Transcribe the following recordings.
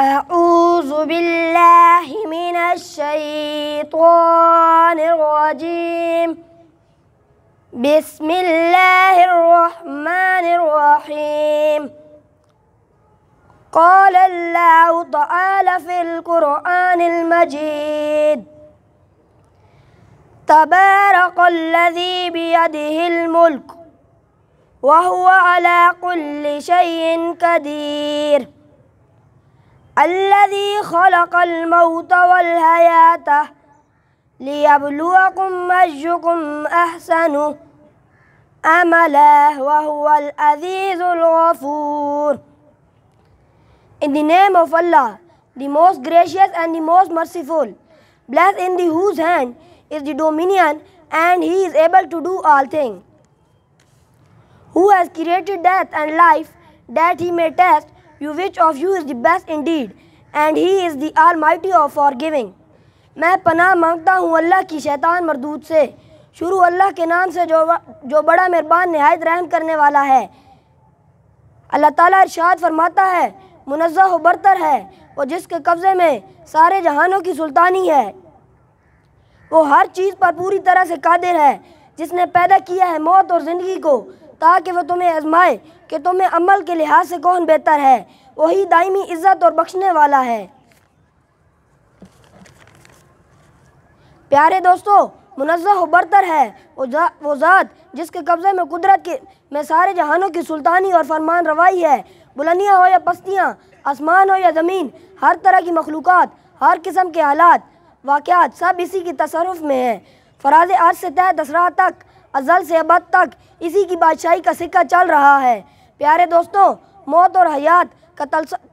أعوذ بالله من الشيطان الرجيم بسم الله الرحمن الرحيم قال الله تعالى في القرآن المجيد تبارك الذي بيده الملك وهو على كل شيء قدير الذي خلق الموت والحياة ليبلوكم مجكم أحسن أملا وهو العزيز الغفور In the name of Allah, the most gracious and the most merciful, blessed in the whose hand is the dominion and he is able to do all things. who has created death and life, that he may test you which of you is the best indeed, and he is the almighty of forgiving. मैं पनाह मांगता हूँ अल्लाह की शैतान मरदूत से शुरू अल्लाह के नाम से जो जो बड़ा मेहरबान नहायत रहम करने वाला है अल्लाह ताला इरशाद फरमाता है मुनज़ा बरतर है वो जिसके कब्ज़े में सारे जहानों की सुल्तानी है वो हर चीज़ पर पूरी तरह से कादिर है जिसने पैदा किया है मौत और ज़िंदगी को ताकि वह तुम्हें आजमाए कि तुम्हें अमल के लिहाज से कौन बेहतर है वही दायमी इज़्ज़त और बख्शने वाला है प्यारे दोस्तों मुनज़ह व बरतर है वो ज़ात जिसके कब्ज़े में कुदरत के में सारे जहानों की सुल्तानी और फरमान रवाई है बुलंदियाँ हो या पस्तियाँ आसमान हो या ज़मीन हर तरह की मखलूक हर किस्म के हालात वाक़ात सब इसी के तसरफ़ में है फराज आज से तय दसरा तक अजल से अब तक इसी की बादशाही का सिक्का चल रहा है प्यारे दोस्तों मौत और हयात का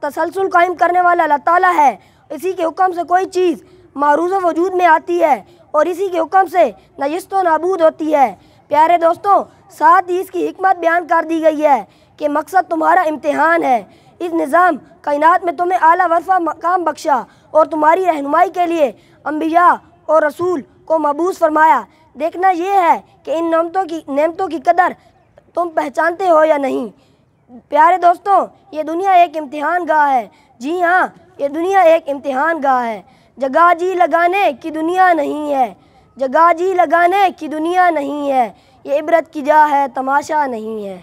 तसलसल कायम करने वाला अल्लाह ताला है इसी के हुक्म से कोई चीज़ मारूज वजूद में आती है और इसी के हुक्म से नजस्त नाबूद होती है प्यारे दोस्तों साथ ही इसकी हमत बयान कर दी गई है कि मकसद तुम्हारा इम्तहान है इस निज़ाम कायनात में तुम्हें आला वरफा मकाम बख्शा और तुम्हारी रहनुमाई के लिए अम्बिया और रसूल को मबूस फरमाया देखना यह है कि इन नमतों की नमतों की कदर तुम पहचानते हो या नहीं प्यारे दोस्तों ये दुनिया एक इम्तिहान गाह है जी हाँ ये दुनिया एक इम्तिहान गाह है जगह जी लगाने की दुनिया नहीं है जगह जी लगाने की दुनिया नहीं है ये इबरत की जा है तमाशा नहीं है